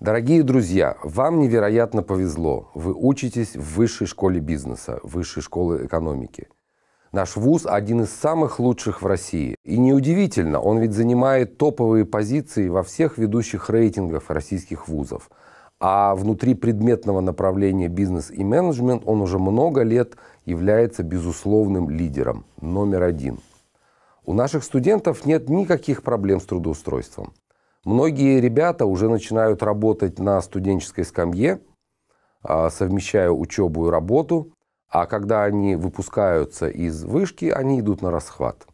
Дорогие друзья, вам невероятно повезло. Вы учитесь в высшей школе бизнеса, высшей школы экономики. Наш вуз один из самых лучших в России. И неудивительно, он ведь занимает топовые позиции во всех ведущих рейтингах российских вузов. А внутри предметного направления бизнес и менеджмент он уже много лет является безусловным лидером, номер один. У наших студентов нет никаких проблем с трудоустройством. Многие ребята уже начинают работать на студенческой скамье, а, совмещая учебу и работу, а когда они выпускаются из вышки, они идут на расхват.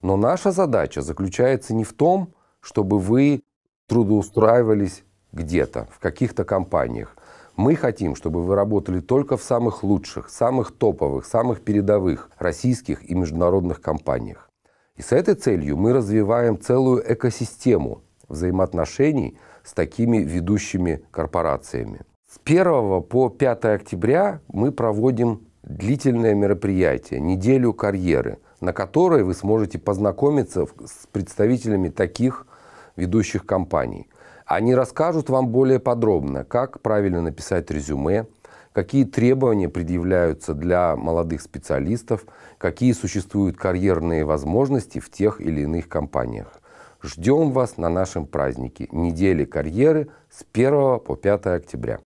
Но наша задача заключается не в том, чтобы вы трудоустраивались где-то, в каких-то компаниях. Мы хотим, чтобы вы работали только в самых лучших, самых топовых, самых передовых российских и международных компаниях. И с этой целью мы развиваем целую экосистему взаимоотношений с такими ведущими корпорациями. С 1 по 5 октября мы проводим длительное мероприятие, неделю карьеры, на которой вы сможете познакомиться с представителями таких ведущих компаний. Они расскажут вам более подробно, как правильно написать резюме, какие требования предъявляются для молодых специалистов, какие существуют карьерные возможности в тех или иных компаниях. Ждем вас на нашем празднике недели карьеры с 1 по 5 октября.